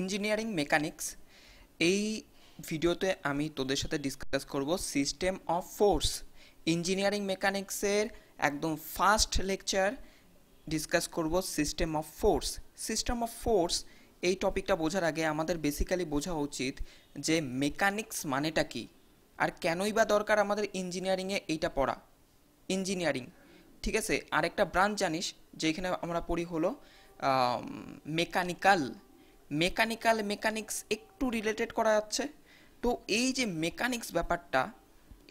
engineering mechanics এই ভিডিওতে আমি তোদের সাথে ডিসকাস করব সিস্টেম অফ ফোর্স ইঞ্জিনিয়ারিং মেকানিক্সের একদম ফার্স্ট লেকচার ডিসকাস করব system of force system of force এই টপিকটা বোঝার আগে আমাদের বেসিক্যালি বোঝা উচিত যে মেকানিক্স মানেটা কি আর কেনই বা দরকার আমাদের ইঞ্জিনিয়ারিংয়ে এইটা পড়া ইঞ্জিনিয়ারিং ঠিক আছে আরেকটা ব্রাঞ্চ জানিস যেখানে আমরা পড়ি হলো মেকানিক্যাল মেকানিক্যাল মেকানিক্স একটু রিলেটেড করা যাচ্ছে তো এই যে মেকানিক্স ব্যাপারটা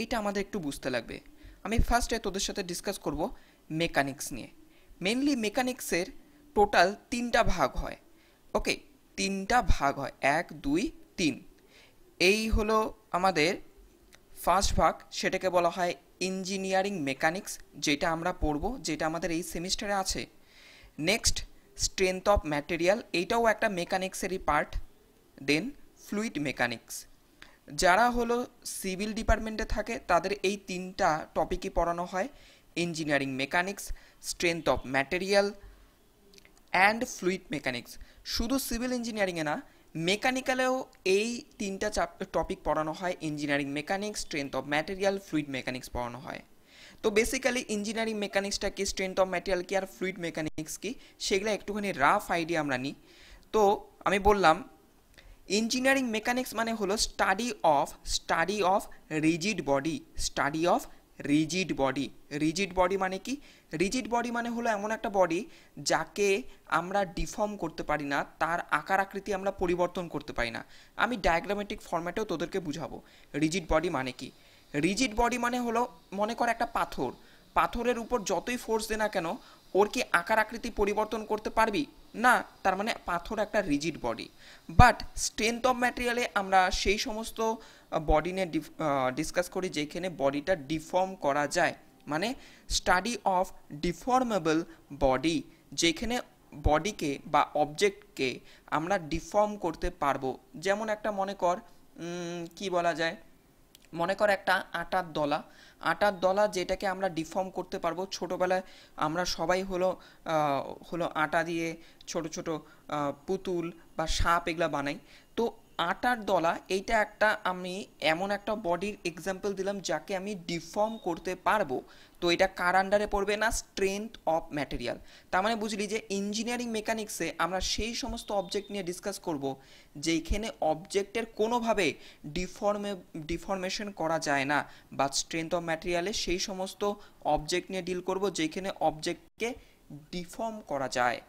এটা আমাদের একটু বুঝতে লাগবে আমি ফার্স্টে তোদের সাথে ডিসকাস করব মেকানিক্স নিয়ে মেনলি মেকানিক্সের টোটাল তিনটা ভাগ হয় ওকে তিনটা ভাগ হয় এক দুই তিন এই হলো আমাদের ফার্স্ট ভাগ সেটাকে বলা হয় ইঞ্জিনিয়ারিং মেকানিক্স যেটা আমরা পড়ব যেটা আমাদের এই সেমিস্টারে আছে নেক্সট স্ট্রেংথ অফ ম্যাটেরিয়াল এইটাও একটা মেকানিক্সেরই পার্ট দেন ফ্লুইড মেকানিক্স যারা হলো সিভিল ডিপার্টমেন্টে থাকে তাদের এই তিনটা টপিকই পড়ানো হয় engineering mechanics strength of material and fluid mechanics শুধু সিভিল ইঞ্জিনিয়ারিংয়ে না মেকানিক্যালেও এই তিনটা টপিক পড়ানো হয় engineering mechanics strength of material fluid mechanics পড়ানো হয় তো বেসিক্যালি ইঞ্জিনিয়ারিং মেকানিক্সটা কি স্ট্রেন্থ অফ ম্যাটেরিয়াল কি আর ফ্লুইড মেকানিক্স কি সেগুলো একটুখানি রাফ আইডিয়া আমরা নিই তো আমি বললাম ইঞ্জিনিয়ারিং মেকানিক্স মানে হলো study of study of rigid body study of rigid body rigid body মানে কি রিজিড বডি মানে হলো এমন একটা বডি যাকে আমরা ডিফর্ম করতে পারি না তার আকার আকৃতি আমরা পরিবর্তন করতে পারি না আমি ডায়াগ্রামেটিক ফর্ম্যাটেও তোদেরকে বুঝাবো রিজিড বডি মানে কি রিজিড বডি মানে হলো মনে কর একটা পাথর পাথরের উপর যতই ফোর্স দে না কেন ওর কি আকার আকৃতি পরিবর্তন করতে পারবি না তার মানে পাথর একটা rigid body but strength of ম্যাটেরিয়ালে আমরা সেই সমস্ত বডি নিয়ে ডিসকাস করি যেখানে বডিটা ডিফর্ম করা যায় মানে স্টাডি অফ ডিফর্মেবল বডি যেখানে বডিকে বা অবজেক্টকে আমরা ডিফর্ম করতে পারবো যেমন একটা মনে কর কি বলা যায় মনে কর একটা আটার দলা আটার দলা যেটাকে আমরা ডিফর্ম করতে পারবো ছোটোবেলায় আমরা সবাই হলো হলো আটা দিয়ে ছোট ছোট পুতুল বা সাপ এগুলা বানাই তো আটার দলা এইটা একটা আমি এমন একটা বডির এক্সাম্পল দিলাম যাকে আমি ডিফর্ম করতে পারবো তো এটা কার আন্ডারে পড়বে না স্ট্রেংথ অফ ম্যাটেরিয়াল তার মানে বুঝলি যে ইঞ্জিনিয়ারিং মেকানিক্সে আমরা সেই সমস্ত অবজেক্ট নিয়ে ডিসকাস করব যেইখানে অবজেক্টের কোনোভাবে ডিফর্মে ডিফর্মেশন করা যায় না বা স্ট্রেংথ অফ ম্যাটেরিয়ালে সেই সমস্ত অবজেক্ট নিয়ে ডিল করব যেখানে অবজেক্টকে ডিফর্ম করা যায়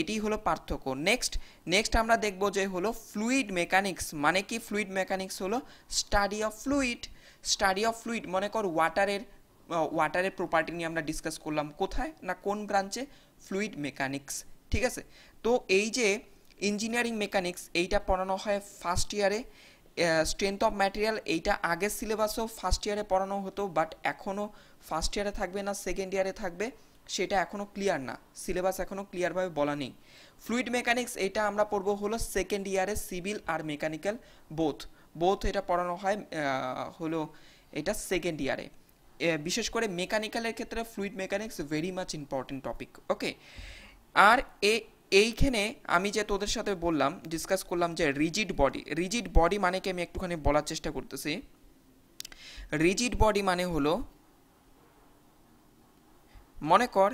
এটি হলো পার্থক্য নেক্সট নেক্সট আমরা দেখব যে হলো ফ্লুইড মেকানিক্স মানে কি ফ্লুইড মেকানিক্স হলো study of fluid study of fluid মনে কর ওয়াটারের ওয়াটারের প্রপার্টি নিয়ে আমরা ডিসকাস করলাম কোথায় না কোন ব্রাঞ্চে ফ্লুইড মেকানিক্স ঠিক আছে তো এই যে ইঞ্জিনিয়ারিং মেকানিক্স এইটা পড়ানো হয় ফার্স্ট ইয়ারে স্ট্রেংথ অফ ম্যাটেরিয়াল এইটা আগের সিলেবাসও ফার্স্ট ইয়ারে পড়ানো হতো বাট এখনও ফার্স্ট ইয়ারে থাকবে না সেকেন্ড ইয়ারে থাকবে সেটা এখনও ক্লিয়ার না সিলেবাস এখনও ক্লিয়ারভাবে বলা নেই ফ্লুইড মেকানিক্স এটা আমরা পড়বো হলো সেকেন্ড ইয়ারে সিভিল আর মেকানিক্যাল বোথ বোথ এটা পড়ানো হয় হলো এটা সেকেন্ড ইয়ারে বিশেষ করে মেকানিক্যালের ক্ষেত্রে fluid mechanics very much important topic okay আর এ এইখানে আমি যে তোদের সাথে বললাম ডিসকাস করলাম যে রিজিড বডি রিজিড বডি মানে কি আমি একটুখানি বলার চেষ্টা করতেছি রিজিড বডি মানে হলো মনে কর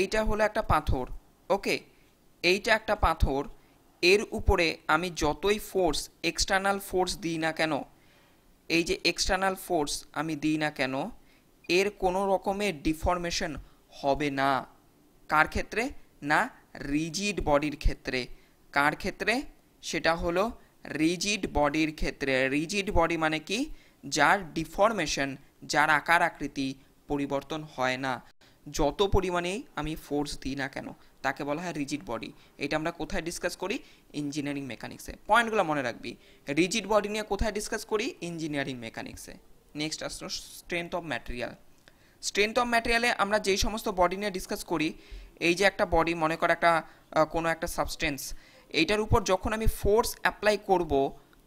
এইটা হলো একটা পাথর ওকে এইটা একটা পাথর এর উপরে আমি যতই ফোর্স এক্সটার্নাল ফোর্স দিই না কেন এই যে এক্সটার্নাল ফোর্স আমি দিই না কেন এর কোনো রকমের ডিফরমেশন হবে না কার ক্ষেত্রে না রিজিড বডির ক্ষেত্রে কার ক্ষেত্রে সেটা হলো রিজিড বডির ক্ষেত্রে রিজিড বডি মানে কি যার ডিফরমেশন যার আকার আকৃতি পরিবর্তন হয় না যত পরিমাণেই আমি ফোর্স দিই না কেন তাকে বলা হয় রিজিড বডি এটা আমরা কোথায় ডিসকাস করি ইঞ্জিনিয়ারিং মেকানিক্সে পয়েন্টগুলো মনে রাখবি রিজিড বডি নিয়ে কোথায় ডিসকাস করি ইঞ্জিনিয়ারিং মেকানিক্সে নেক্সট আসলো strength of material strength of ম্যাটেরিয়ালে আমরা যেই সমস্ত বডি নিয়ে ডিসকাস করি এই যে একটা বডি মনে কর একটা কোনো একটা সাবস্টেন্স এইটার উপর যখন আমি ফোর্স অ্যাপ্লাই করব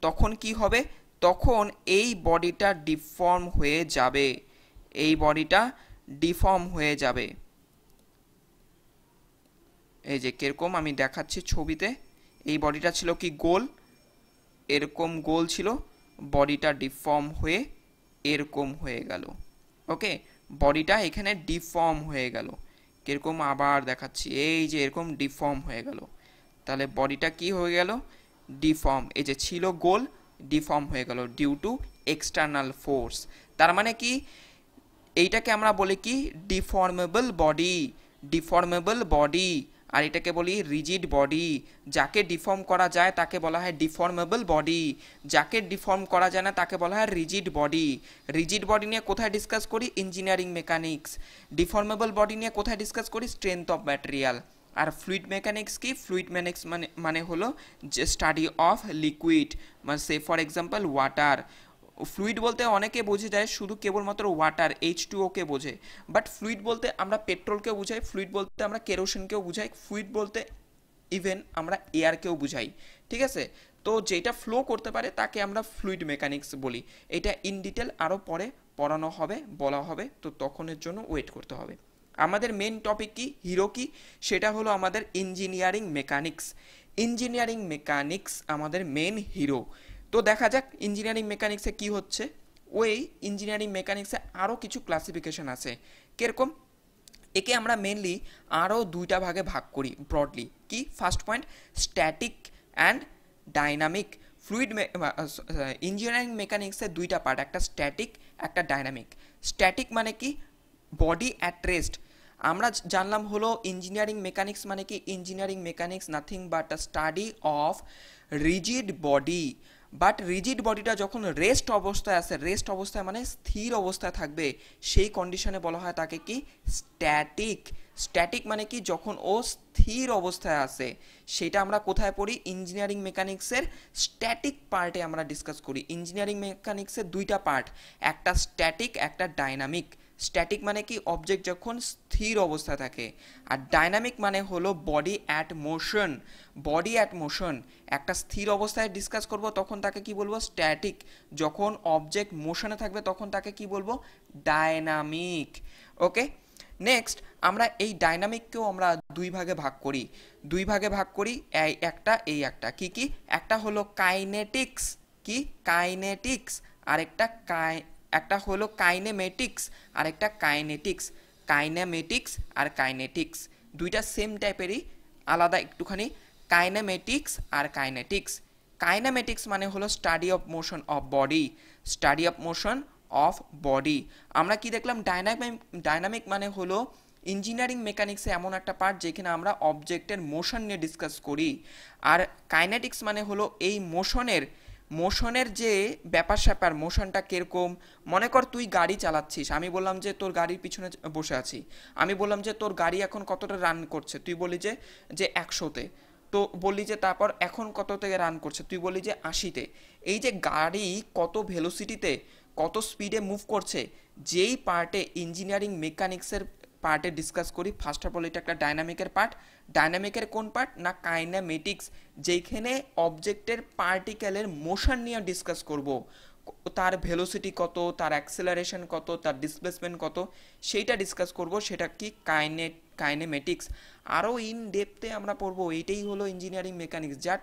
তখন কি হবে তখন এই বডিটা ডিফর্ম হয়ে যাবে এই বডিটা ডিফর্ম হয়ে যাবে এই যে কীরকম আমি দেখাচ্ছি ছবিতে এই বডিটা ছিল কি গোল এরকম গোল ছিল বডিটা ডিফর্ম হয়ে এরকম হয়ে গেল ওকে বডিটা এখানে ডিফর্ম হয়ে গেল কীরকম আবার দেখাচ্ছি এই যে এরকম ডিফর্ম হয়ে গেল তাহলে বডিটা কি হয়ে গেল ডিফর্ম এই যে ছিল গোল ডিফর্ম হয়ে গেল ডিউ টু এক্সটার্নাল ফোর্স তার মানে কি এইটাকে আমরা বলি কি ডিফর্মেবল বডি ডিফর্মেবল বডি আর এটাকে বলি রিজিড বডি যাকে ডিফর্ম করা যায় তাকে বলা হয় ডিফর্মেবল বডি যাকে ডিফর্ম করা যায় না তাকে বলা হয় রিজিড বডি রিজিড বডি নিয়ে কোথায় ডিসকাস করি ইঞ্জিনিয়ারিং মেকানিক্স ডিফর্মেবল বডি নিয়ে কোথায় ডিসকাস করি স্ট্রেংথ অফ ম্যাটেরিয়াল আর ফ্লুইড মেকানিক্স কি ফ্লুইড মেকানিক্স মানে মানে হলো যে স্টাডি অফ লিকুইড মানে say for example water fluid বলতে অনেকে বোঝে যায় শুধু কেবলমাত্র ওয়াটার এইচ টু ওকে বোঝে বাট ফ্লুইড বলতে আমরা পেট্রোলকেও বুঝাই ফ্লুইড বলতে আমরা কেরোসিনকেও বুঝাই ফ্লুইড বলতে ইভেন আমরা এয়ারকেও বুঝাই ঠিক আছে তো যেটা ফ্লো করতে পারে তাকে আমরা ফ্লুইড মেকানিক্স বলি এটা ইন ডিটেল আরও পরে পড়ানো হবে বলা হবে তো তখনের জন্য ওয়েট করতে হবে আমাদের মেন টপিক কি হিরো কি সেটা হলো আমাদের ইঞ্জিনিয়ারিং মেকানিক্স ইঞ্জিনিয়ারিং মেকানিক্স আমাদের মেন হিরো তো দেখা যাক ইঞ্জিনিয়ারিং মেকানিক্সে কি হচ্ছে ওই ইঞ্জিনিয়ারিং মেকানিক্সে আরও কিছু ক্লাসিফিকেশন আছে কীরকম একে আমরা মেনলি আরও দুইটা ভাগে ভাগ করি ব্রডলি কি first point static and dynamic fluid engineering মেকানিক্সের দুইটা পার্ট একটা স্ট্যাটিক একটা ডাইনামিক স্ট্যাটিক মানে কি বডি অ্যাট রেস্ট আমরা জানলাম হলো ইঞ্জিনিয়ারিং মেকানিক্স মানে কি engineering mechanics nothing but a study of rigid body but rigid বডিটা যখন রেস্ট অবস্থায় আসে রেস্ট অবস্থায় মানে স্থির অবস্থায় থাকবে সেই কন্ডিশনে বলা হয় তাকে কি স্ট্যাটিক স্ট্যাটিক মানে কি যখন ও স্থির অবস্থায় আসে সেটা আমরা কোথায় পড়ি ইঞ্জিনিয়ারিং মেকানিক্সের স্ট্যাটিক পার্টে আমরা ডিসকাস করি ইঞ্জিনিয়ারিং মেকানিক্সের দুইটা পার্ট একটা স্ট্যাটিক একটা ডাইনামিক স্ট্যাটিক মানে কি অবজেক্ট যখন স্থির অবস্থায় থাকে আর ডাইনামিক মানে হলো body at motion body at motion একটা স্থির অবস্থায় ডিসকাস করব তখন তাকে কি বলবো স্ট্যাটিক যখন অবজেক্ট মোশনে থাকবে তখন তাকে কি বলবো ডাইনামিক ওকে নেক্সট আমরা এই ডাইনামিককেও আমরা দুই ভাগে ভাগ করি দুই ভাগে ভাগ করি এই একটা এই একটা কি কি একটা হলো কাইনেটিক্স কি কাইনেটিক্স আরেকটা কাই একটা হলো কাইনেমেটিক্স আর একটা কাইনেটিক্স কাইনেমেটিক্স আর কাইনেটিক্স দুইটা সেম টাইপেরই আলাদা একটুখানি কাইনেমেটিক্স আর কাইনেটিক্স কাইনামেটিক্স মানে হলো study of motion of body study of motion of body আমরা কি দেখলাম ডাইনামিক ডাইনামিক মানে হলো ইঞ্জিনিয়ারিং মেকানিক্সে এমন একটা পার্ট যেখানে আমরা অবজেক্টের মোশন নিয়ে ডিসকাস করি আর কাইনেটিক্স মানে হলো এই মোশনের মোশনের যে ব্যাপার স্যাপার মোশনটা কীরকম মনে কর তুই গাড়ি চালাচ্ছিস আমি বললাম যে তোর গাড়ির পিছনে বসে আছি আমি বললাম যে তোর গাড়ি এখন কতটা রান করছে তুই বলি যে যে একশোতে তো বলি যে তারপর এখন কত থেকে রান করছে তুই বলি যে আশিতে এই যে গাড়ি কত ভেলোসিটিতে কত স্পিডে মুভ করছে যেই পার্টে ইঞ্জিনিয়ারিং মেকানিক্সের পার্টে ডিসকাস করি ফার্স্ট অফ অল এটা একটা ডাইনামিকের পার্ট ডাইনামিকের কোন পার্ট না কাইনামেটিক্স যেইখানে অবজেক্টের পার্টিকেলের মোশন নিয়ে ডিসকাস করব তার ভেলোসিটি কত তার অ্যাক্সেলারেশন কত তার ডিসপ্লেসমেন্ট কত সেইটা ডিসকাস করব সেটা কি কাইনে কাইনেমেটিক্স আরও ইন ডেপথে আমরা পড়বো এইটাই হলো ইঞ্জিনিয়ারিং মেকানিক্স যাট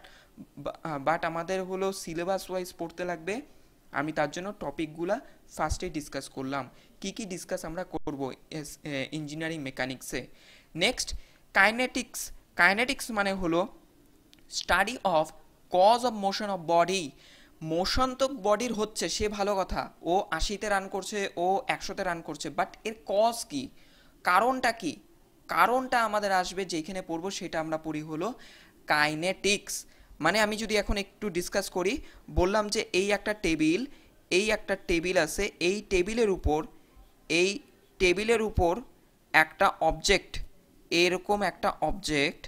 বাট আমাদের হলো সিলেবাস ওয়াইজ পড়তে লাগবে আমি তার জন্য টপিকগুলা ফার্স্টে ডিসকাস করলাম কি কি ডিসকাস আমরা করব ইঞ্জিনিয়ারিং মেকানিক্সে নেক্সট কাইনেটিক্স কাইনেটিক্স মানে হলো study of cause of motion of body motion তো বডির হচ্ছে সে ভালো কথা ও আশিতে রান করছে ও একশোতে রান করছে বাট এর কজ কি কারণটা কি কারণটা আমাদের আসবে যেখানে পড়বো সেটা আমরা পড়ি হলো কাইনেটিক্স মানে আমি যদি এখন একটু ডিসকাস করি বললাম যে এই একটা টেবিল এই একটা টেবিল আছে এই টেবিলের উপর এই টেবিলের উপর একটা অবজেক্ট এরকম একটা অবজেক্ট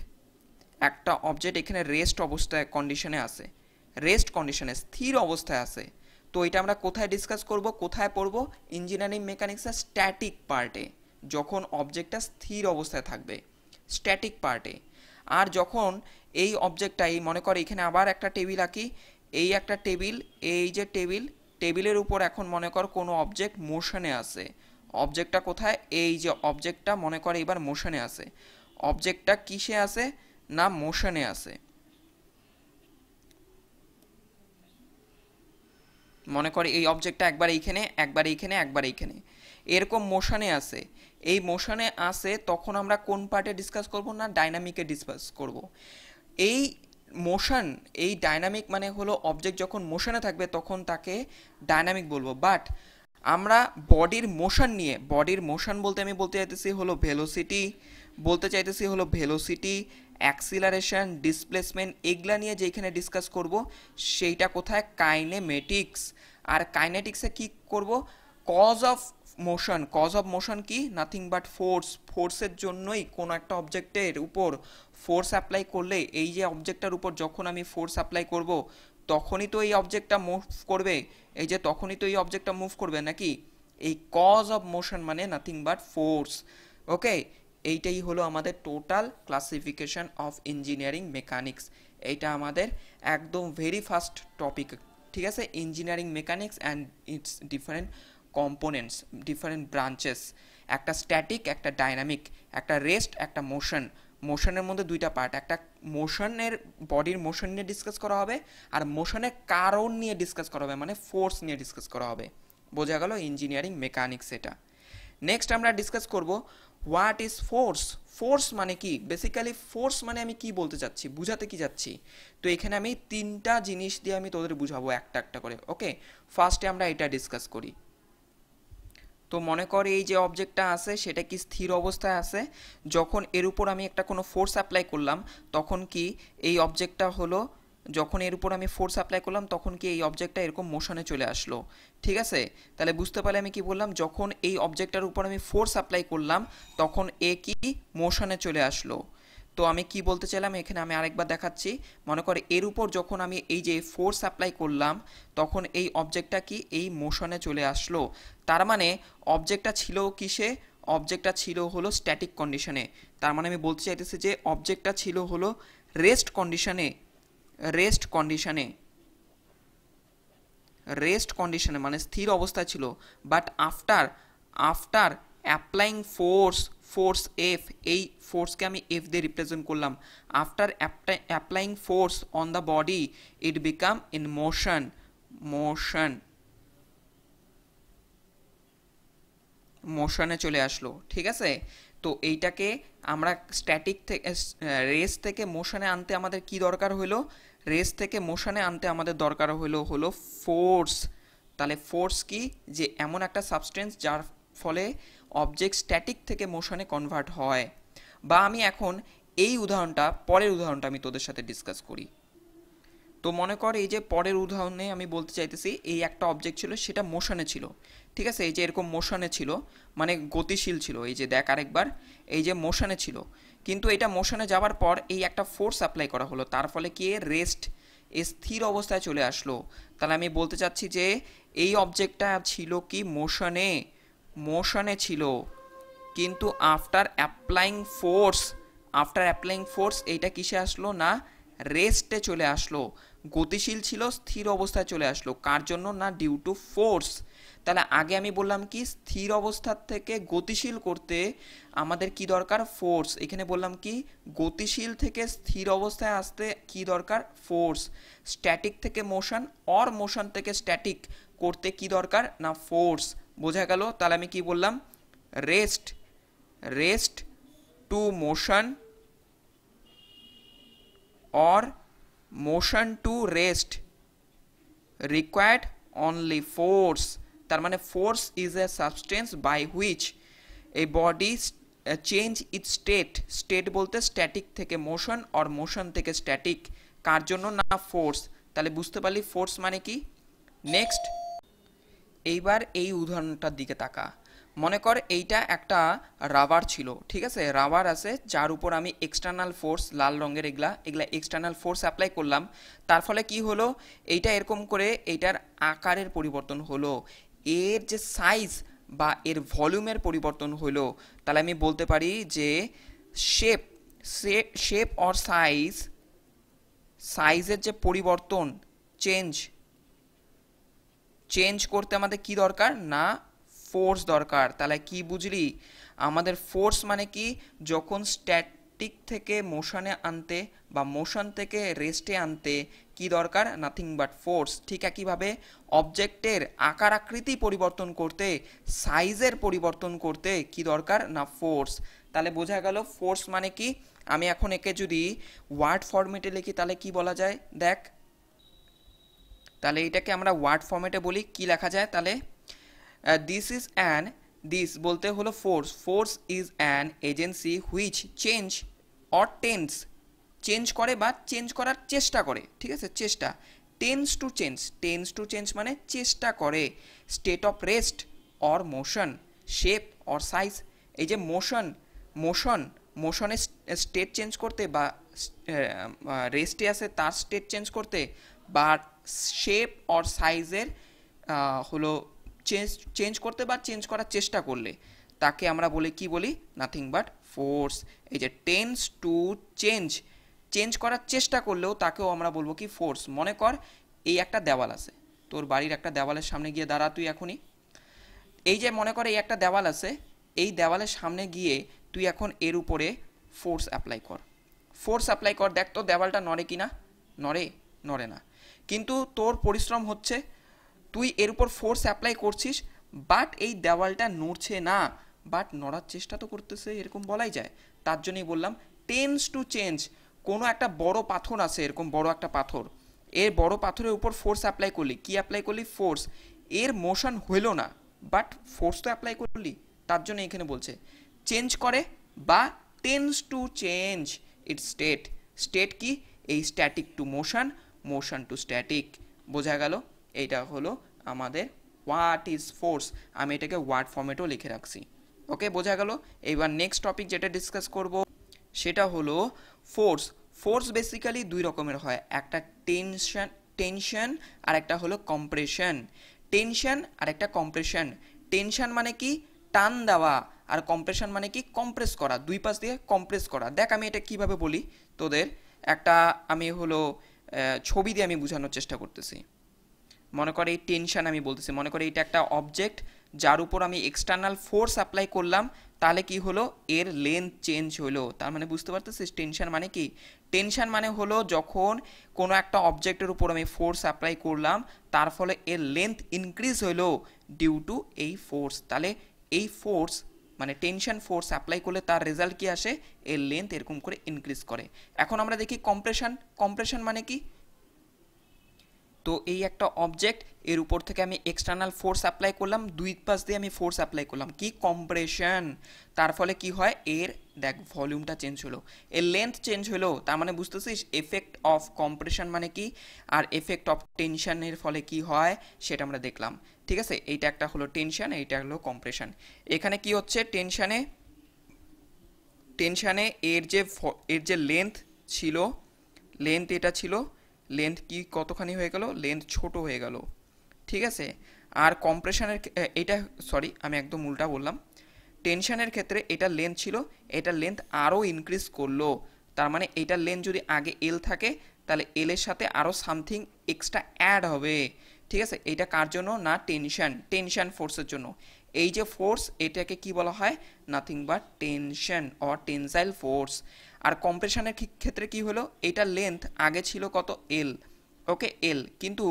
একটা অবজেক্ট এখানে রেস্ট অবস্থায় কন্ডিশনে আছে রেস্ট কন্ডিশনে স্থির অবস্থায় আছে তো এটা আমরা কোথায় ডিসকাস করব কোথায় পড়ব ইঞ্জিনিয়ারিং মেকানিক্সের স্ট্যাটিক পার্টে যখন অবজেক্টটা স্থির অবস্থায় থাকবে স্ট্যাটিক পার্টে আর যখন এই অবজেক্টটা এই মনে করে এখানে আবার একটা টেবিল আঁকি এই একটা টেবিল এই যে টেবিল টেবিলের উপর এখন মনে কর কোনো অবজেক্ট মোশনে আছে অবজেক্টটা কোথায় এই যে অবজেক্টটা মনে করে এবার মোশনে আছে অবজেক্টটা কিসে আছে না মোশনে আছে মনে করে এই অবজেক্টটা একবার এইখানে একবার এইখানে একবার এইখানে এরকম মোশনে আছে এই মোশনে আছে তখন আমরা কোন পার্টে ডিসকাস করব না ডাইনামিকে ডিসকাস করব এই মোশন এই ডাইনামিক মানে হলো অবজেক্ট যখন মোশনে থাকবে তখন তাকে ডাইনামিক বলবো বাট আমরা বডির মোশন নিয়ে বডির মোশন বলতে আমি বলতে চাইতেছি হলো ভেলোসিটি বলতে চাইতেছি হলো ভেলোসিটি অ্যাক্সিলারেশন ডিসপ্লেসমেন্ট এগুলা নিয়ে যেখানে ডিসকাস করব সেইটা কোথায় কাইনেমেটিক্স আর কাইনেটিক্সে কি করব cause of motion cause of motion কি নাথিং বাট ফোর্স ফোর্সের জন্যই কোনো একটা অবজেক্টের উপর ফোর্স অ্যাপ্লাই করলে এই যে অবজেক্টটার উপর যখন আমি ফোর্স অ্যাপ্লাই করব তখনই তো এই অবজেক্টটা মুভ করবে এই যে তখনই তো এই অবজেক্টটা মুভ করবে নাকি এই কজ অফ মোশন মানে নাথিং বাট ফোর্স ওকে এইটাই হলো আমাদের total classification of engineering mechanics এইটা আমাদের একদম ভেরি ফার্স্ট টপিক ঠিক আছে engineering mechanics and its different components different branches একটা স্ট্যাটিক একটা ডাইনামিক একটা রেস্ট একটা মোশন মোশনের মধ্যে দুইটা পার্ট একটা মোশনের বডির মোশন নিয়ে ডিসকাস করা হবে আর মোশনের কারণ নিয়ে ডিসকাস করা হবে মানে ফোর্স নিয়ে ডিসকাস করা হবে বোঝা গেল ইঞ্জিনিয়ারিং মেকানিক্স এটা নেক্সট আমরা ডিসকাস করব হোয়াট ইজ ফোর্স ফোর্স মানে কি বেসিক্যালি ফোর্স মানে আমি কি বলতে চাচ্ছি বুঝাতে কি যাচ্ছি তো এখানে আমি তিনটা জিনিস দিয়ে আমি তোদের বুঝাবো একটা একটা করে ওকে ফার্স্টে আমরা এটা ডিসকাস করি তো মনে করে এই যে অবজেক্টটা আছে সেটা কি স্থির অবস্থায় আছে যখন এর উপর আমি একটা কোনো ফোর্স অ্যাপ্লাই করলাম তখন কি এই অবজেক্টটা হলো যখন এর উপর আমি ফোর্স অ্যাপ্লাই করলাম তখন কি এই অবজেক্টটা এরকম মোশনে চলে আসলো ঠিক আছে তাহলে বুঝতে পারলে আমি কি বললাম যখন এই অবজেক্টটার উপর আমি ফোর্স অ্যাপ্লাই করলাম তখন এ কি মোশনে চলে আসলো তো আমি কি বলতে চাইলাম এখানে আমি আরেকবার দেখাচ্ছি মনে করে এর উপর যখন আমি এই যে ফোর্স অ্যাপ্লাই করলাম তখন এই অবজেক্টটা কি এই মোশনে চলে আসলো তার মানে অবজেক্টটা ছিল কিসে অবজেক্টটা ছিল হলো স্ট্যাটিক কন্ডিশনে তার মানে আমি বলতে চাইতেছি যে অবজেক্টটা ছিল হলো রেস্ট কন্ডিশনে রেস্ট কন্ডিশনে রেস্ট কন্ডিশনে মানে স্থির অবস্থায় ছিল but after after applying force force F এই ফোর্সকে আমি এফ দিয়ে রিপ্রেজেন্ট করলাম after applying force on the body it become in motion motion মোশনে চলে আসলো ঠিক আছে তো এইটাকে আমরা স্ট্যাটিক থেকে রেস থেকে মোশনে আনতে আমাদের কি দরকার হলো রেস থেকে মোশনে আনতে আমাদের দরকার হলো হলো ফোর্স তাহলে ফোর্স কি যে এমন একটা সাবস্টেন্স যার ফলে অবজেক্ট স্ট্যাটিক থেকে মোশনে কনভার্ট হয় বা আমি এখন এই উদাহরণটা পরের উদাহরণটা আমি তোদের সাথে ডিসকাস করি তো মনে কর এই যে পরের উদাহরণে আমি বলতে চাইতেছি এই একটা অবজেক্ট ছিল সেটা মোশনে ছিল ঠিক আছে এই যে এরকম মোশনে ছিল মানে গতিশীল ছিল এই যে দেখ আরেকবার এই যে মোশনে ছিল কিন্তু এটা মোশনে যাওয়ার পর এই একটা ফোর্স অ্যাপ্লাই করা হলো তার ফলে কি রেস্ট এ স্থির অবস্থায় চলে আসলো তাহলে আমি বলতে চাচ্ছি যে এই অবজেক্টটা ছিল কি মোশনে মোশনে ছিল কিন্তু after applying force after applying force এইটা কিসে আসলো না রেস্টে চলে আসলো গতিশীল ছিল স্থির অবস্থায় চলে আসলো কার জন্য না ডিউ টু ফোর্স তাহলে আগে আমি বললাম কি স্থির অবস্থার থেকে গতিশীল করতে আমাদের কি দরকার ফোর্স এখানে বললাম কি গতিশীল থেকে স্থির অবস্থায় আসতে কি দরকার ফোর্স স্ট্যাটিক থেকে মোশন অর মোশন থেকে স্ট্যাটিক করতে কি দরকার না ফোর্স বোঝা গেল তাহলে আমি কি বললাম rest rest to motion or motion to rest required only force তার মানে force is a substance by which a body change its state state বলতে স্ট্যাটিক থেকে মোশন অর মোশন থেকে স্ট্যাটিক কার জন্য না ফোর্স তাহলে বুঝতে পারলি ফোর্স মানে কি নেক্সট এইবার এই উদাহরণটার দিকে তাকা মনে কর এইটা একটা রাবার ছিল ঠিক আছে রাবার আছে যার উপর আমি এক্সটার্নাল ফোর্স লাল রঙের এগুলা এগুলা এক্সটার্নাল ফোর্স অ্যাপ্লাই করলাম তার ফলে কি হলো এইটা এরকম করে এইটার আকারের পরিবর্তন হলো এর যে সাইজ বা এর ভলিউমের পরিবর্তন হলো তাহলে আমি বলতে পারি যে শেপ শেপ অর সাইজ সাইজের যে পরিবর্তন চেঞ্জ চেঞ্জ করতে আমাদের কি দরকার না ফোর্স দরকার তাহলে কি বুঝলি আমাদের ফোর্স মানে কি যখন স্ট্যাটিক থেকে মোশনে আনতে বা মোশন থেকে রেস্টে আনতে কি দরকার নাথিং বাট ফোর্স ঠিক একইভাবে অবজেক্টের আকার আকৃতি পরিবর্তন করতে সাইজের পরিবর্তন করতে কি দরকার না ফোর্স তাহলে বোঝা গেল ফোর্স মানে কি আমি এখন একে যদি ওয়ার্ড ফর্মেটে লিখি তাহলে কি বলা যায় দেখ তাহলে এটাকে আমরা ওয়ার্ড ফর্মেটে বলি কি লেখা যায় তাহলে দিস ইজ অ্যান দিস বলতে হলো force force is an agency which change or tends change করে বা চেঞ্জ করার চেষ্টা করে ঠিক আছে চেষ্টা tends to change tends to change মানে চেষ্টা করে state of rest or motion shape or size এই যে মোশন মোশন মোশনে স্টেট চেঞ্জ করতে বা রেস্টে আসে তার স্টেট চেঞ্জ করতে বা শেপ অর সাইজের হলো চেঞ্জ চেঞ্জ করতে বা চেঞ্জ করার চেষ্টা করলে তাকে আমরা বলি কি বলি নাথিং বাট ফোর্স এই যে টেন্স টু চেঞ্জ চেঞ্জ করার চেষ্টা করলেও তাকেও আমরা বলবো কি ফোর্স মনে কর এই একটা দেওয়াল আছে তোর বাড়ির একটা দেওয়ালের সামনে গিয়ে দাঁড়া তুই এখনই এই যে মনে কর এই একটা দেওয়াল আছে এই দেওয়ালের সামনে গিয়ে তুই এখন এর উপরে ফোর্স অ্যাপ্লাই কর ফোর্স অ্যাপ্লাই কর দেখ তো দেওয়ালটা নড়ে কি না নড়ে নড়ে না কিন্তু তোর পরিশ্রম হচ্ছে তুই এর উপর ফোর্স অ্যাপ্লাই করছিস বাট এই দেওয়ালটা নড়ছে না বাট নড়ার চেষ্টা তো করতেছে এরকম বলাই যায় তার জন্যই বললাম টেন্স টু চেঞ্জ কোনো একটা বড় পাথর আছে এরকম বড় একটা পাথর এর বড় পাথরের উপর ফোর্স অ্যাপ্লাই করলি কি অ্যাপ্লাই করলি ফোর্স এর মোশন হইল না বাট ফোর্স তো অ্যাপ্লাই করলি তার জন্য এখানে বলছে চেঞ্জ করে বা tends to change it state state কি এই static to motion motion to static বোঝা গেল এইটা হলো আমাদের হোয়াট ইজ ফোর্স আমি এটাকে ওয়ার্ড ফর্মেটও লিখে রাখছি ওকে বোঝা গেল এবার নেক্সট টপিক যেটা ডিসকাস করব সেটা হলো ফোর্স ফোর্স বেসিক্যালি দুই রকমের হয় একটা টেনশন টেনশন আর একটা হলো কম্প্রেশন টেনশন আর একটা কম্প্রেশন টেনশন মানে কি টান দেওয়া আর কম্প্রেশন মানে কি কম্প্রেস করা দুই পাশ দিয়ে কম্প্রেস করা দেখ আমি এটা কিভাবে বলি তোদের একটা আমি হলো ছবি দিয়ে আমি বোঝানোর চেষ্টা করতেছি মনে করে এই টেনশান আমি বলতেছি মনে করে এটা একটা অবজেক্ট যার উপর আমি এক্সটার্নাল ফোর্স অ্যাপ্লাই করলাম তাহলে কি হলো এর লেন্থ চেঞ্জ হলো তার মানে বুঝতে পারতেছিস টেনশান মানে কি টেনশান মানে হলো যখন কোনো একটা অবজেক্টের উপর আমি ফোর্স অ্যাপ্লাই করলাম তার ফলে এর লেন্থ ইনক্রিজ হলো ডিউ টু এই ফোর্স তাহলে এই ফোর্স মানে টেনশন ফোর্স অ্যাপ্লাই করলে তার রেজাল্ট কি আসে এর লেন্থ এরকম করে ইনক্রিজ করে এখন আমরা দেখি কম্প্রেশন কম্প্রেশন মানে কি তো এই একটা অবজেক্ট এর উপর থেকে আমি এক্সটার্নাল ফোর্স অ্যাপ্লাই করলাম দুই পাশ দিয়ে আমি ফোর্স অ্যাপ্লাই করলাম কি কম্প্রেশন তার ফলে কি হয় এর দেখ ভলিউমটা চেঞ্জ হলো এর লেন্থ চেঞ্জ হলো তার মানে বুঝতেছিস এফেক্ট অফ কম্প্রেশন মানে কি আর এফেক্ট অফ টেনশনের ফলে কি হয় সেটা আমরা দেখলাম ঠিক আছে এইটা একটা হলো টেনশান এইটা হলো কম্প্রেশন এখানে কি হচ্ছে টেনশানে টেনশানে এর যে এর যে লেন্থ ছিল লেন্থ এটা ছিল লেন্থ কি কতখানি হয়ে গেল লেন্থ ছোট হয়ে গেল ঠিক আছে আর কম্প্রেশনের এটা সরি আমি একদম উল্টা বললাম টেনশানের ক্ষেত্রে এটা লেন্থ ছিল এটা লেন্থ আরও ইনক্রিজ করলো তার মানে এটা লেন্থ যদি আগে এল থাকে তাহলে এলের সাথে আরও সামথিং এক্সট্রা অ্যাড হবে ঠিক আছে এটা কার জন্য না টেনশন টেনশন ফোর্সের জন্য এই যে ফোর্স এটাকে কি বলা হয় nothing but tension or tensile force আর কম্প্রেশনের ক্ষেত্রে কি হলো এটা লেন্থ আগে ছিল কত এল ওকে এল কিন্তু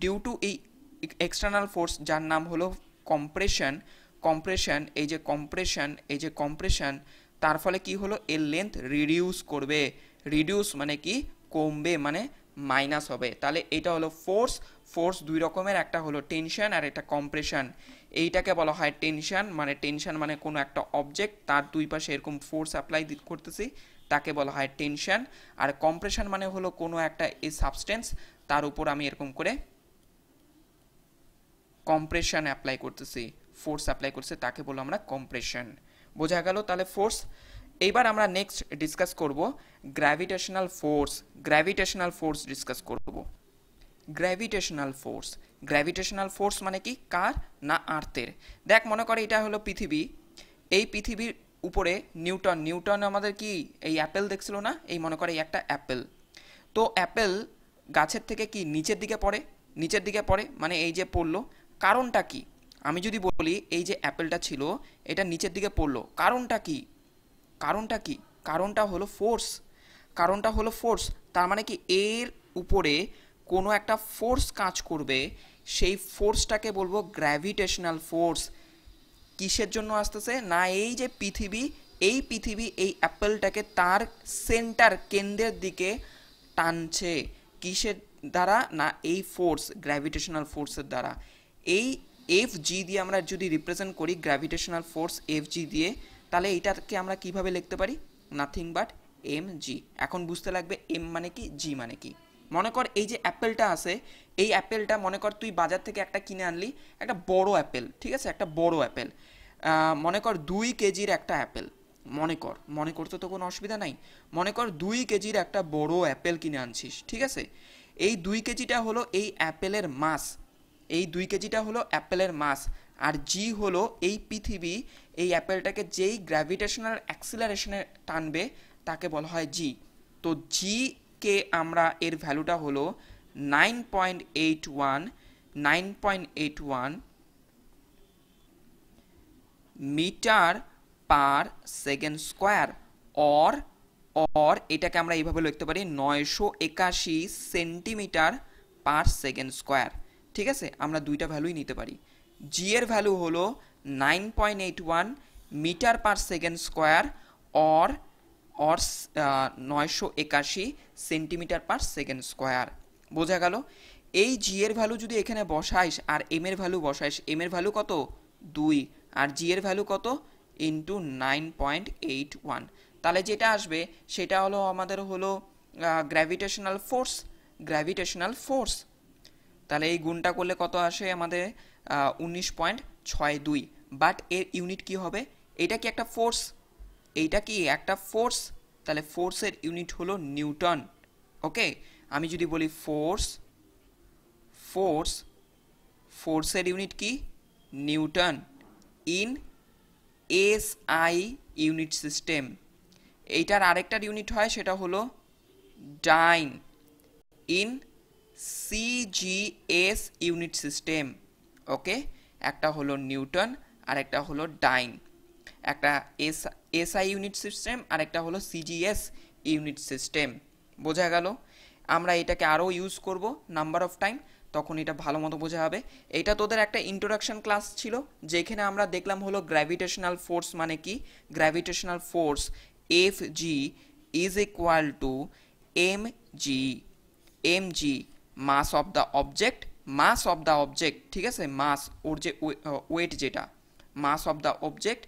ডিউ টু এই এক্সটার্নাল ফোর্স যার নাম হলো কম্প্রেশন কম্প্রেশন এই যে কম্প্রেশন এই যে কম্প্রেশন তার ফলে কি হলো এর লেন্থ রিডিউস করবে রিডিউস মানে কি কমবে মানে মাইনাস হবে তাহলে এটা হলো ফোর্স ফোর্স দুই রকমের একটা হলো টেনশন আর এটা কম্প্রেশন এইটাকে বলা হয় টেনশন মানে টেনশন মানে কোনো একটা অবজেক্ট তার দুই পাশে এরকম ফোর্স অ্যাপ্লাই করতেছি তাকে বলা হয় টেনশন আর কম্প্রেশন মানে হলো কোনো একটা এই সাবস্টেন্স তার উপর আমি এরকম করে কম্প্রেশন অ্যাপ্লাই করতেছি ফোর্স অ্যাপ্লাই করছে তাকে বলো আমরা কম্প্রেশন বোঝা গেল তাহলে ফোর্স এইবার আমরা নেক্সট ডিসকাস করব gravitational force gravitational force discuss করব গ্র্যাভিটেশনাল ফোর্স গ্র্যাভিটেশনাল ফোর্স মানে কি কার না আর্থের দেখ মনে করে এটা হলো পৃথিবী এই পৃথিবীর উপরে নিউটন নিউটন আমাদের কি এই অ্যাপেল দেখছিল না এই মনে করে একটা অ্যাপেল তো অ্যাপেল গাছের থেকে কি নিচের দিকে পড়ে নিচের দিকে পড়ে মানে এই যে পড়লো কারণটা কি আমি যদি বলি এই যে অ্যাপেলটা ছিল এটা নিচের দিকে পড়লো কারণটা কী কারণটা কি কারণটা হলো ফোর্স কারণটা হলো ফোর্স তার মানে কি এর উপরে কোনো একটা ফোর্স কাজ করবে সেই ফোর্সটাকে বলবো গ্র্যাভিটেশনাল ফোর্স কিসের জন্য আসতেছে না এই যে পৃথিবী এই পৃথিবী এই অ্যাপেলটাকে তার সেন্টার কেন্দ্রের দিকে টানছে কিসের দ্বারা না এই ফোর্স গ্র্যাভিটেশনাল ফোর্সের দ্বারা এই এফ জি দিয়ে আমরা যদি রিপ্রেজেন্ট করি গ্র্যাভিটেশনাল ফোর্স এফ জি দিয়ে তাহলে এইটাকে আমরা কিভাবে লিখতে পারি নাথিং বাট এম জি এখন বুঝতে লাগবে এম মানে কি জি মানে কি মনে কর এই যে অ্যাপেলটা আছে এই অ্যাপেলটা মনে কর তুই বাজার থেকে একটা কিনে আনলি একটা বড় অ্যাপেল ঠিক আছে একটা বড় অ্যাপেল মনে কর দুই কেজির একটা অ্যাপেল মনে কর মনে করতে তো কোনো অসুবিধা নাই মনে কর দুই কেজির একটা বড় অ্যাপেল কিনে আনছিস ঠিক আছে এই দুই কেজিটা হলো এই অ্যাপেলের মাছ এই দুই কেজিটা হলো অ্যাপেলের মাছ আর জি হলো এই পৃথিবী এই অ্যাপেলটাকে যেই গ্র্যাভিটেশনাল অ্যাক্সিলারেশনে টানবে তাকে বলা হয় জি তো জি কে আমরা এর ভ্যালুটা হলো nine point eight one nine point eight one metre per second square or or এটাকে আমরা এইভাবে লিখতে পারি নয়শো একাশি সেন্টিমিটার পার সেকেন্ড স্কোয়ার ঠিক আছে আমরা দুইটা ভ্যালুই নিতে পারি জি এর ভ্যালু হল nine point eight one metre per second square or or নয়শো একাশি সেন্টিমিটার পার সেকেন্ড স্কোয়ার বোঝা গেল এই জি এর ভ্যালু যদি এখানে বসাইস আর এম এর ভ্যালু বসাইস এম এর ভ্যালু কত দুই আর জি এর ভ্যালু কত into nine point eight one তাহলে যেটা আসবে সেটা হলো আমাদের হলো গ্র্যাভিটেশনাল ফোর্স গ্র্যাভিটেশনাল ফোর্স তাহলে এই গুণটা করলে কত আসে আমাদের উনিশ পয়েন্ট ছয় দুই বাট এর ইউনিট কি হবে এটা কি একটা ফোর্স এইটা কি একটা ফোর্স তাহলে ফোর্সের ইউনিট হলো নিউটন ওকে আমি যদি বলি ফোর্স ফোর্স ফোর্সের ইউনিট কি Newton in S I unit system এইটার আরেকটার ইউনিট হয় সেটা হলো dyne in CGS unit system okay একটা হলো নিউটন আর একটা হলো ডাইন একটা এস এসআই ইউনিট সিস্টেম আর একটা হলো সিজিএস ইউনিট সিস্টেম বোঝা গেল আমরা এটাকে আরও ইউজ করব নাম্বার অফ টাইম তখন এটা ভালো মতো বোঝা হবে এটা তোদের একটা ইন্ট্রোডাকশন ক্লাস ছিল যেখানে আমরা দেখলাম হলো গ্র্যাভিটেশনাল ফোর্স মানে কি gravitational force F G is equal to M G M G mass of the object mass of the object ঠিক আছে মাস ওর যে ওয়েট যেটা mass of the object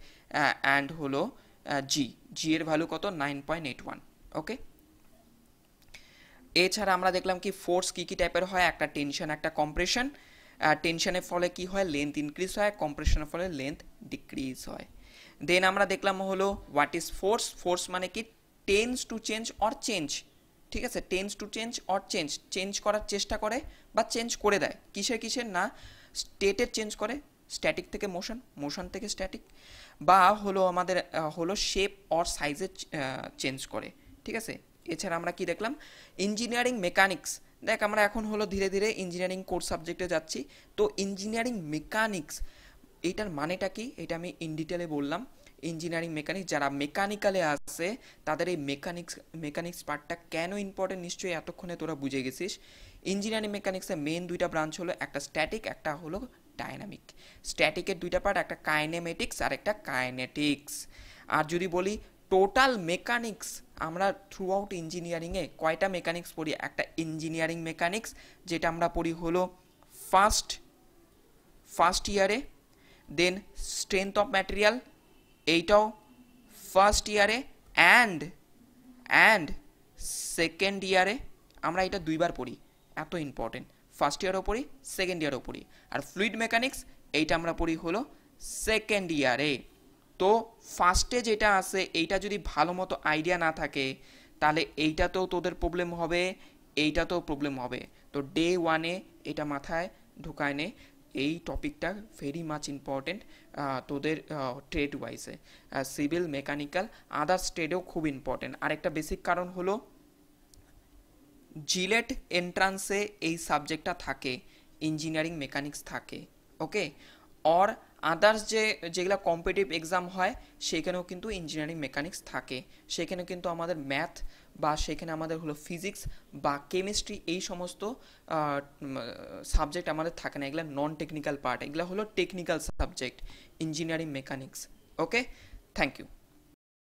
and হলো জি জি এর value কত nine point eight one okay এছাড়া আমরা দেখলাম কি ফোর্স কী কী টাইপের হয় একটা টেনশন একটা কম্প্রেশন টেনশনের ফলে কি হয় লেন্থ ইনক্রিজ হয় কম্প্রেশনের ফলে লেন্থ ডিক্রিজ হয় দেন আমরা দেখলাম হলো হোয়াট ইজ ফোর্স ফোর্স মানে কি tends to change or change ঠিক আছে tends to change or change change করার চেষ্টা করে বা চেঞ্জ করে দেয় কিসের কিসের না স্টেটের চেঞ্জ করে স্ট্যাটিক থেকে মোশন মোশন থেকে স্ট্যাটিক বা হলো আমাদের হলো শেপ অর সাইজের চেঞ্জ করে ঠিক আছে এছাড়া আমরা কি দেখলাম ইঞ্জিনিয়ারিং মেকানিক্স দেখ আমরা এখন হলো ধীরে ধীরে ইঞ্জিনিয়ারিং কোর্স সাবজেক্টে যাচ্ছি তো ইঞ্জিনিয়ারিং মেকানিক্স এটার মানেটা কি এটা আমি ইন ডিটেলে বললাম ইঞ্জিনিয়ারিং মেকানিক্স যারা মেকানিক্যালে আসে তাদের এই মেকানিক্স মেকানিক্স পার্টটা কেন ইম্পর্টেন্ট নিশ্চয়ই এতক্ষণে তোরা বুঝে গেছিস ইঞ্জিনিয়ারিং মেকানিক্সের মেন দুইটা ব্রাঞ্চ হলো একটা স্ট্যাটিক একটা হলো ডাইনামিক স্ট্যাটিকের দুইটা পার্ট একটা কাইনেমেটিক্স আর একটা কাইনেটিক্স আর যদি বলি টোটাল মেকানিক্স আমরা থ্রু আউট ইঞ্জিনিয়ারিংয়ে কয়টা মেকানিক্স পড়ি একটা ইঞ্জিনিয়ারিং মেকানিক্স যেটা আমরা পড়ি হলো ফার্স্ট ফার্স্ট ইয়ারে দেন স্ট্রেংথ অফ ম্যাটেরিয়াল এইটাও ফার্স্ট ইয়ারে অ্যান্ড অ্যান্ড সেকেন্ড ইয়ারে আমরা এটা দুইবার পড়ি এত ইম্পর্টেন্ট ফার্স্ট ইয়ারও পড়ি সেকেন্ড ইয়ারও পড়ি আর ফ্লুইড মেকানিক্স এইটা আমরা পড়ি হলো সেকেন্ড ইয়ারে তো ফার্স্টে যেটা আছে এইটা যদি ভালো মতো আইডিয়া না থাকে তাহলে এইটাতেও তোদের প্রবলেম হবে এইটাতেও প্রবলেম হবে তো ডে ওয়ানে এটা মাথায় ঢুকায় নে এই টপিকটা ভেরি মাচ ইম্পর্টেন্ট তোদের ট্রেড ওয়াইজে সিভিল মেকানিক্যাল আদার্স ট্রেডেও খুব ইম্পর্টেন্ট আরেকটা বেসিক কারণ হলো জিলেট এন্ট্রান্সে এই সাবজেক্টটা থাকে ইঞ্জিনিয়ারিং মেকানিক্স থাকে ওকে অর আদার্স যে যেগুলো কম্পিটিভ এক্সাম হয় সেখানেও কিন্তু ইঞ্জিনিয়ারিং মেকানিক্স থাকে সেখানে কিন্তু আমাদের ম্যাথ বা সেখানে আমাদের হলো ফিজিক্স বা কেমিস্ট্রি এই সমস্ত সাবজেক্ট আমাদের থাকে না এগুলো নন টেকনিক্যাল পার্ট এগুলো হলো technical subject engineering mechanics okay thank you